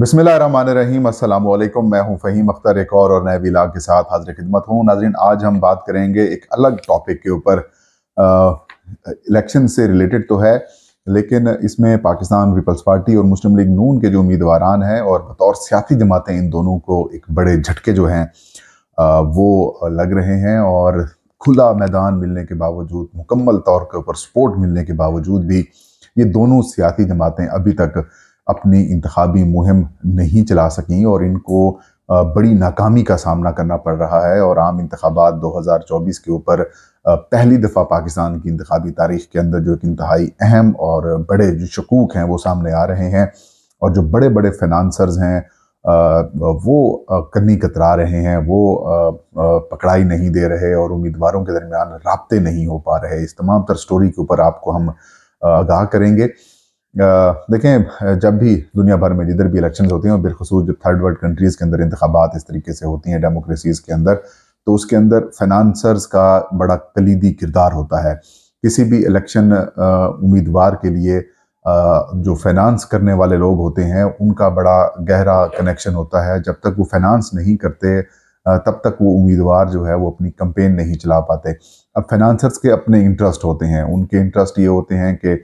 बसमिल मैं हूं फ़हीम अख्तर एक और और नए विलाग के साथ हाजिर खिदमत हूं नाजरीन आज हम बात करेंगे एक अलग टॉपिक के ऊपर इलेक्शन से रिलेटेड तो है लेकिन इसमें पाकिस्तान पीपल्स पार्टी और मुस्लिम लीग नून के जो उम्मीदवार हैं और बतौर सियासी जमातें इन दोनों को एक बड़े झटके जो हैं वो लग रहे हैं और खुला मैदान मिलने के बावजूद मुकम्मल तौर के ऊपर सपोर्ट मिलने के बावजूद भी ये दोनों सियासी जमातें अभी तक अपनी इंतबी मुहिम नहीं चला सकें और इनको बड़ी नाकामी का सामना करना पड़ रहा है और आम इंतबात 2024 के ऊपर पहली दफ़ा पाकिस्तान की इंतबी तारीख के अंदर जो एक इंतहाई अहम और बड़े जो शकूक हैं वो सामने आ रहे हैं और जो बड़े बड़े फिनंसर्स हैं वो कन्नी कतरा रहे हैं वो पकड़ाई नहीं दे रहे और उम्मीदवारों के दरमियान रबते नहीं हो पा रहे इस तमाम तर स्टोरी के ऊपर आपको हम आगाह करेंगे देखें जब भी दुनिया भर में जिधर भी इलेक्शन होते हैं और बिलखसूस जो थर्ड वर्ल्ड कंट्रीज़ के अंदर इंतबात इस तरीके से होती हैं डेमोक्रेसीज़ के अंदर तो उसके अंदर फिनंसर्स का बड़ा कलीदी किरदार होता है किसी भी इलेक्शन उम्मीदवार के लिए जो फाइनानस करने वाले लोग होते हैं उनका बड़ा गहरा कनेक्शन होता है जब तक वो फाइनानस नहीं करते तब तक वो उम्मीदवार जो है वो अपनी कंपेन नहीं चला पाते अब फाइनानसर्स के अपने इंटरेस्ट होते हैं उनके इंटरेस्ट ये होते हैं कि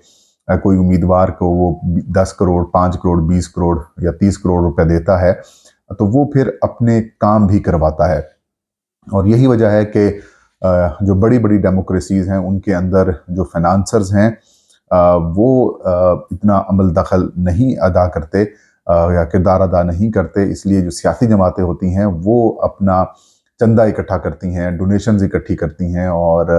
कोई उम्मीदवार को वो दस करोड़ पाँच करोड़ बीस करोड़ या तीस करोड़ रुपए देता है तो वो फिर अपने काम भी करवाता है और यही वजह है कि जो बड़ी बड़ी डेमोक्रेसीज़ हैं उनके अंदर जो फिनंसर्स हैं वो इतना अमल दखल नहीं अदा करते या किरदार अदा नहीं करते इसलिए जो सियासी जमातें होती हैं वो अपना चंदा इकट्ठा करती हैं डोनेशंस इकट्ठी करती हैं और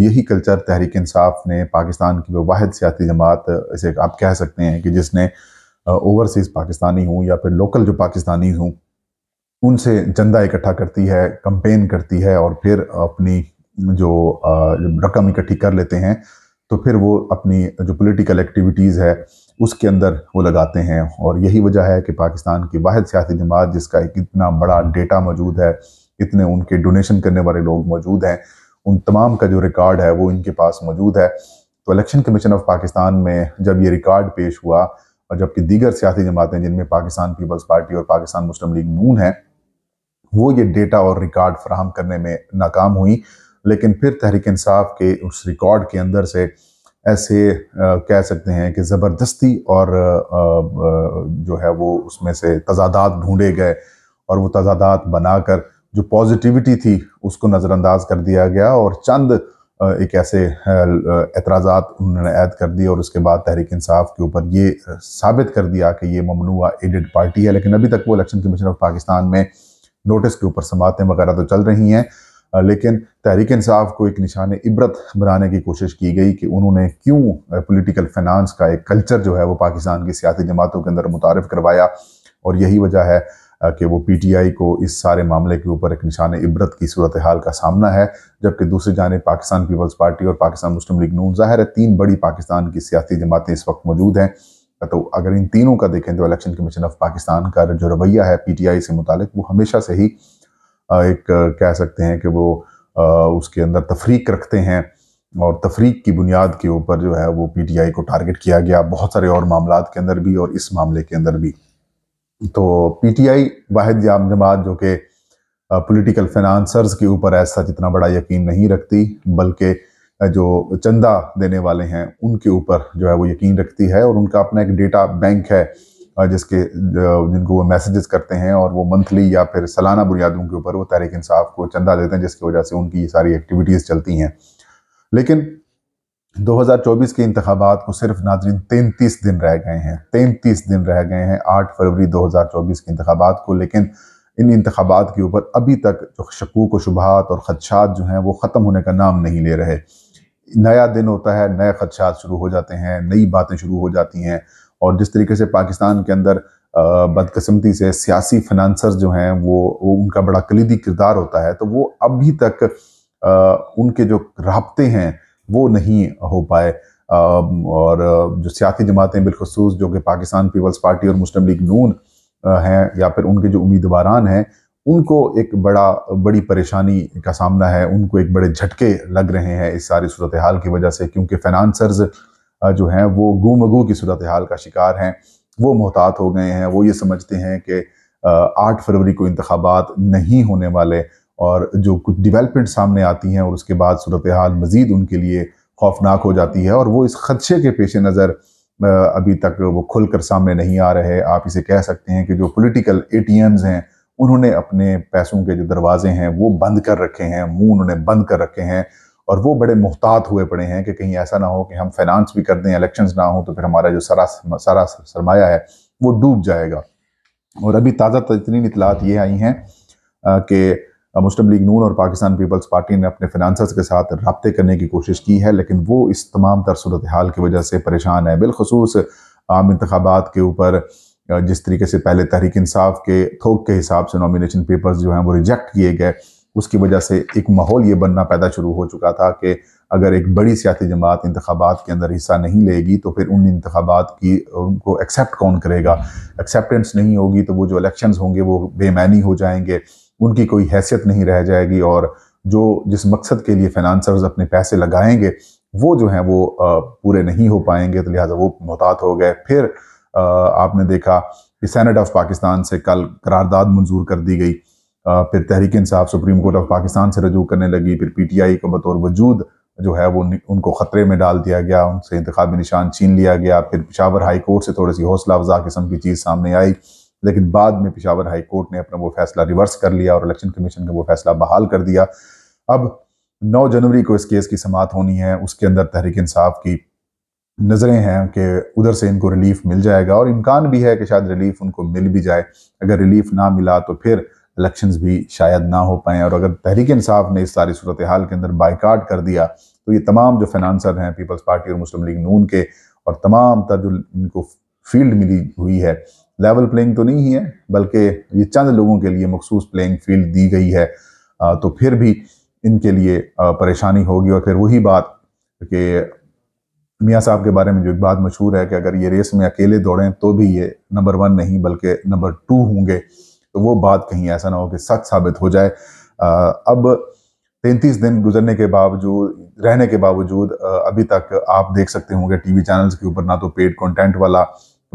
यही कल्चर तहरीक इंसाफ ने पाकिस्तान की वो वाद सियासी जमात इसे आप कह सकते हैं कि जिसने ओवरसीज़ पाकिस्तानी हूँ या फिर लोकल जो पाकिस्तानी हूँ उनसे चंदा इकट्ठा करती है कंपेन करती है और फिर अपनी जो रकम इकट्ठी कर लेते हैं तो फिर वो अपनी जो पॉलिटिकल एक्टिविटीज़ है उसके अंदर वो लगाते हैं और यही वजह है कि पाकिस्तान की वाद सियासी जमात जिसका एक इतना बड़ा डेटा मौजूद है इतने उनके डोनेशन करने वाले लोग मौजूद हैं उन तमाम का जो रिकॉर्ड है वो इनके पास मौजूद है तो इलेक्शन कमीशन ऑफ पाकिस्तान में जब ये रिकॉर्ड पेश हुआ और जबकि दीगर सियासी जमातें जिनमें पाकिस्तान पीपल्स पार्टी और पाकिस्तान मुस्लिम लीग नून है वो ये डेटा और रिकॉर्ड फ्राहम करने में नाकाम हुई लेकिन फिर तहरीक इंसाफ के उस रिकॉर्ड के अंदर से ऐसे कह सकते हैं कि ज़बरदस्ती और जो है वो उसमें से तजादात ढूंढे गए और वो तजादात बनाकर जो पॉजिटिविटी थी उसको नज़रअंदाज कर दिया गया और चंद एक ऐसे एतराज़ा उन्होंने ऐद कर दिए और उसके बाद तहरीक इंसाफ के ऊपर ये साबित कर दिया कि ये ममनुआ एडिड पार्टी है लेकिन अभी तक वो इलेक्शन कमीशन ऑफ पाकिस्तान में नोटिस के ऊपर समातें वगैरह तो चल रही हैं लेकिन तहरीक इंसाफ को एक निशान इबरत बनाने की कोशिश की गई कि उन्होंने क्यों पोलिटिकल फिनांस का एक कल्चर जो है वो पाकिस्तान की सियासी जमातों के अंदर मुतारफ़ करवाया और यही वजह है कि वो पीटीआई को इस सारे मामले के ऊपर एक निशान इबरत की सूरत हाल का सामना है जबकि दूसरी जानब पाकिस्तान पीपल्स पार्टी और पाकिस्तान मुस्लिम लीग नून ज़ाहिर है तीन बड़ी पाकिस्तान की सियासी जमातें इस वक्त मौजूद हैं तो अगर इन तीनों का देखें तो इलेक्शन कमीशन ऑफ पाकिस्तान का जो रवैया है पीटीआई से मुतालिक वो हमेशा से ही एक कह सकते हैं कि वो उसके अंदर तफरीक रखते हैं और तफरीक की बुनियाद के ऊपर जो है वो पीटीआई को टारगेट किया गया बहुत सारे और मामला के अंदर भी और इस मामले के अंदर भी तो पीटीआई वाहिद जाम जमात जो कि पॉलिटिकल फिनंसर्स के ऊपर ऐसा जितना बड़ा यकीन नहीं रखती बल्कि जो चंदा देने वाले हैं उनके ऊपर जो है वो यकीन रखती है और उनका अपना एक डेटा बैंक है जिसके जिनको वो मैसेजेस करते हैं और वो मंथली या फिर सालाना बुनियादों के ऊपर वो तहरिक इंसाफ को चंदा देते हैं जिसकी वजह से उनकी सारी एक्टिविटीज़ चलती हैं लेकिन 2024 के इंतबात को सिर्फ नाजरीन तैंतीस दिन रह गए हैं तैंतीस दिन रह गए हैं आठ फरवरी 2024 के इंतबात को लेकिन इन इंतबात के ऊपर अभी तक जो शकूक व शुभात और खदशात जो हैं वो ख़त्म होने का नाम नहीं ले रहे नया दिन होता है नए खदशात शुरू हो जाते हैं नई बातें शुरू हो जाती हैं और जिस तरीके से पाकिस्तान के अंदर बदकस्मती से सियासी फिनंसर जो हैं वो, वो उनका बड़ा कलीदी किरदार होता है तो वो अभी तक आ, उनके जो रबते हैं वो नहीं हो पाए और जो सियासी जमातें बिलखसूस जो कि पाकिस्तान पीपल्स पार्टी और मुस्लिम लीग नून हैं या फिर उनके जो उम्मीदवारान हैं उनको एक बड़ा बड़ी परेशानी का सामना है उनको एक बड़े झटके लग रहे हैं इस सारी सूरत हाल की वजह से क्योंकि फिनंसर्स जो हैं वो गुमगू की सूरत हाल का शिकार हैं वो मोहतात हो गए हैं वो ये समझते हैं कि आठ फरवरी को इंतबात नहीं होने वाले और जो कुछ डिवेलपमेंट सामने आती हैं और उसके बाद सूरत हाल मज़ीद उनके लिए खौफनाक हो जाती है और वो इस खदशे के पेश नज़र अभी तक वो खुल कर सामने नहीं आ रहे आप इसे कह सकते हैं कि जो पोलिटिकल ए हैं उन्होंने अपने पैसों के जो दरवाजे हैं वो बंद कर रखे हैं मुंह उन्होंने बंद कर रखे हैं और वो बड़े मुहतात हुए पड़े हैं कि कहीं ऐसा ना हो कि हम फाइनेंस भी कर दें इलेक्शंस ना हो तो फिर हमारा जो सरा सरा सरमाया है वो डूब जाएगा और अभी ताज़ा तरीन इतलात ये आई हैं कि मुस्लिम लीग नून और पाकिस्तान पीपल्स पार्टी ने अपने फिनांसर्स के साथ रबते करने की कोशिश की है लेकिन वो इस तमाम तर सूरत हाल की वजह से परेशान है बिलखसूस आम इंतबात के ऊपर जिस तरीके से पहले तहरीक इंसाफ के थोक के हिसाब से नॉमिनेशन पेपर्स जो हैं वो रिजेक्ट किए गए उसकी वजह से एक माहौल ये बनना पैदा शुरू हो चुका था कि अगर एक बड़ी सियासी जमात इंतबात के अंदर हिस्सा नहीं लेगी तो फिर उन इंतबात की उनको एक्सेप्ट कौन करेगा एक्सेप्टेंस नहीं होगी तो वो जो इलेक्शंस होंगे वो बेमानी हो जाएंगे उनकी कोई हैसियत नहीं रह जाएगी और जो जिस मकसद के लिए फिनंसर्स अपने पैसे लगाएंगे वो जो हैं वो पूरे नहीं हो पाएंगे तो लिहाजा वो मोहतात हो गए फिर आपने देखा कि सैनट ऑफ पाकिस्तान से कल करारदाद मंजूर कर दी गई फिर Tehreek Insaf supreme court of Pakistan से रजू करने लगी फिर पी टी आई को बतौर वजूद जो है वो उनको ख़तरे में डाल दिया गया उनसे इंतबी निशान छीन लिया गया फिर पिशावर हाई कोर्ट से थोड़ी सी हौसला अफजा किस्म की चीज़ सामने आई लेकिन बाद में पिशावर हाई कोर्ट ने अपना वो फैसला रिवर्स कर लिया और इलेक्शन कमीशन ने वो फैसला बहाल कर दिया अब 9 जनवरी को इस केस की समात होनी है उसके अंदर तहरीक इंसाफ की नज़रें हैं कि उधर से इनको रिलीफ मिल जाएगा और इम्कान भी है कि शायद रिलीफ उनको मिल भी जाए अगर रिलीफ ना मिला तो फिर इलेक्शंस भी शायद ना हो पाएँ और अगर तहरीक इंसाफ ने इस सारी सूरत हाल के अंदर बाइकाट कर दिया तो ये तमाम जो फिनंसर हैं पीपल्स पार्टी और मुस्लिम लीग नून के और तमाम तर जो इनको फील्ड मिली हुई है लेवल प्लेइंग तो नहीं है बल्कि ये चंद लोगों के लिए मखसूस प्लेइंग फील्ड दी गई है तो फिर भी इनके लिए परेशानी होगी और फिर वही बात कि मियाँ साहब के बारे में जो एक बात मशहूर है कि अगर ये रेस में अकेले दौड़ें तो भी ये नंबर वन नहीं बल्कि नंबर टू होंगे तो वो बात कहीं ऐसा ना हो कि सच साबित हो जाए अब तैंतीस दिन गुजरने के बावजूद रहने के बावजूद अभी तक आप देख सकते होंगे टीवी चैनल्स के ऊपर ना तो पेड कंटेंट वाला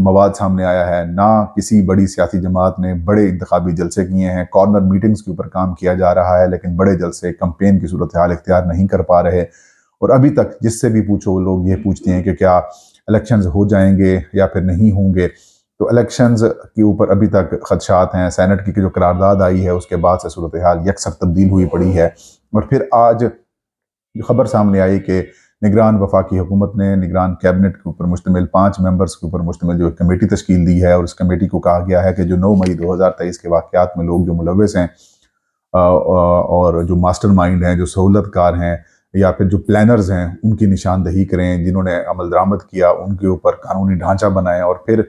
मवाद सामने आया है ना किसी बड़ी सियासी जमात ने बड़े इंतबी जलसे किए हैं कॉर्नर मीटिंग्स के ऊपर काम किया जा रहा है लेकिन बड़े जलसे कंपेन की सूरत हाल इख्तियार नहीं कर पा रहे और अभी तक जिससे भी पूछो वो लोग ये पूछते हैं कि क्या इलेक्शन हो जाएंगे या फिर नहीं होंगे तो इलेक्शन के ऊपर अभी तक खदशात हैं सैनट की जो करारदाद आई है उसके बाद से सूरत हाल यकसर तब्दील हुई पड़ी है और फिर आज खबर सामने आई कि निगरान वफाकी हुकूमत ने निगरान कैबिनेट के ऊपर मुश्तमिल पाँच मेंबर्स के ऊपर मुश्तमिल जो एक कमेटी तश्ील दी है और उस कमेटी को कहा गया है कि जो नौ मई दो हज़ार तेईस के वाक़ात में लोग जो मुलवस हैं और जो मास्टर माइंड हैं जो सहूलतकार हैं या फिर जो प्लानर्स हैं उनकी निशानदही करें जिन्होंने अमल दरामद किया उनके ऊपर कानूनी ढांचा बनाएं और फिर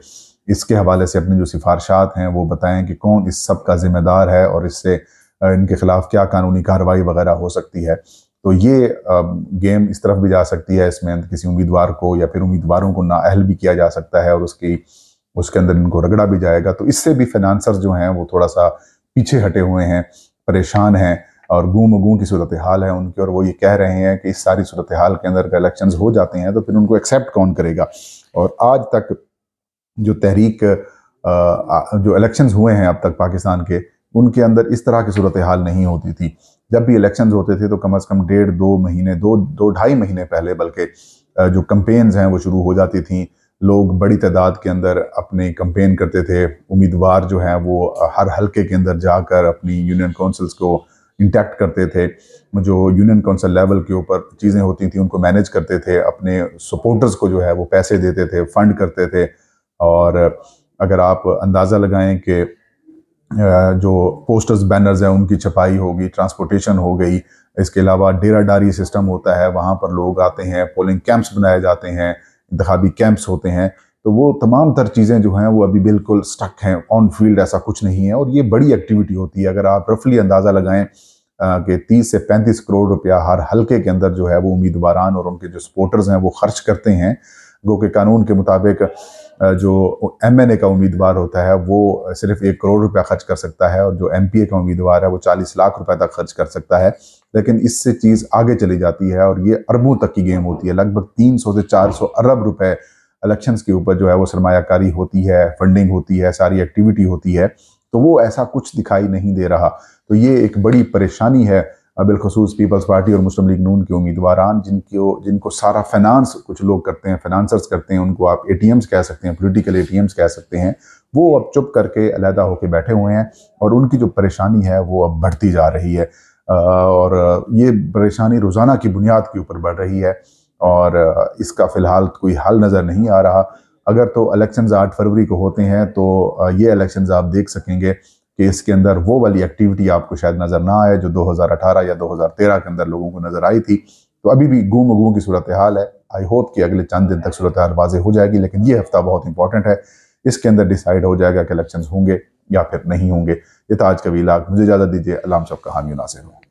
इसके हवाले से अपनी जो सिफारशात हैं वो बताएं कि कौन इस सब का ज़िम्मेदार है और इससे इनके ख़िलाफ़ क्या कानूनी कार्रवाई वगैरह हो सकती है तो ये गेम इस तरफ भी जा सकती है इसमें किसी उम्मीदवार को या फिर उम्मीदवारों को नाअहल भी किया जा सकता है और उसकी उसके अंदर इनको रगड़ा भी जाएगा तो इससे भी फिनांसर जो हैं वो थोड़ा सा पीछे हटे हुए हैं परेशान हैं और गूम गूँ की सूरत हाल है उनकी और वो ये कह रहे हैं कि इस सारी सूरत हाल के अंदर इलेक्शन हो जाते हैं तो फिर उनको एक्सेप्ट कौन करेगा और आज तक जो तहरीक जो इलेक्शन हुए हैं अब तक पाकिस्तान के उनके अंदर इस तरह की सूरत हाल नहीं होती थी जब भी इलेक्शन होते थे तो कम अज़ कम डेढ़ दो महीने दो दो ढाई महीने पहले बल्कि जो कम्पेन्स हैं वो शुरू हो जाती थी लोग बड़ी तादाद के अंदर अपने कंपेन करते थे उम्मीदवार जो हैं वो हर हलके के अंदर जाकर अपनी यूनियन काउंसिल्स को इंटैक्ट करते थे जो यूनियन काउंसिल लेवल के ऊपर चीज़ें होती थी उनको मैनेज करते थे अपने सपोर्टर्स को जो है वो पैसे देते थे फंड करते थे और अगर आप अंदाज़ा लगाएं कि जो पोस्टर्स बैनर्स हैं उनकी छपाई होगी ट्रांसपोर्टेशन हो गई इसके अलावा डेरा डारी सिस्टम होता है वहाँ पर लोग आते हैं पोलिंग कैंप्स बनाए जाते हैं इंतबी कैंप्स होते हैं तो वो तमाम तर चीज़ें जो हैं वो अभी बिल्कुल स्टक हैं ऑन फील्ड ऐसा कुछ नहीं है और ये बड़ी एक्टिविटी होती है अगर आप रफली अंदाज़ा लगाएं कि तीस से पैंतीस करोड़ रुपया हर हल्के के अंदर जो है वो उम्मीदवार और उनके जो सपोर्टर्स हैं वो खर्च करते हैं गो के कानून के मुताबिक जो एम का उम्मीदवार होता है वो सिर्फ एक करोड़ रुपया खर्च कर सकता है और जो एम का उम्मीदवार है वो चालीस लाख रुपए तक खर्च कर सकता है लेकिन इससे चीज़ आगे चली जाती है और ये अरबों तक की गेम होती है लगभग तीन सौ से चार सौ अरब रुपये इलेक्शंस के ऊपर जो है वो सरमाकारी होती है फंडिंग होती है सारी एक्टिविटी होती है तो वो ऐसा कुछ दिखाई नहीं दे रहा तो ये एक बड़ी परेशानी है बिलखसूस पीपल्स पार्टी और मुस्लिम लीग नून के उम्मीदवारान जिनको जिनको सारा फाइनेंस कुछ लोग करते हैं फैनानसर्स करते हैं उनको आप ए कह सकते हैं पोलिटिकल ए कह सकते हैं वो अब चुप करके अलहदा होकर बैठे हुए हैं और उनकी जो परेशानी है वो अब बढ़ती जा रही है और ये परेशानी रोज़ाना की बुनियाद के ऊपर बढ़ रही है और इसका फ़िलहाल कोई हल नज़र नहीं आ रहा अगर तो इलेक्शंस आठ फरवरी को होते हैं तो ये इलेक्शंस आप देख सकेंगे कि इसके अंदर वो वाली एक्टिविटी आपको शायद नज़र ना आए जो 2018 या 2013 के अंदर लोगों को नज़र आई थी तो अभी भी गुम अगुओं की सूरत हाल है आई होप कि अगले चंद दिन तक सूरत हाल वाजे हो जाएगी लेकिन ये हफ्ता बहुत इंपॉर्टेंट है इसके अंदर डिसाइड हो जाएगा कि इलेक्शन होंगे या फिर नहीं होंगे ये ताज इलाक मुझे इजाज़त दीजिए अलाम सबका हामी नासिर हूँ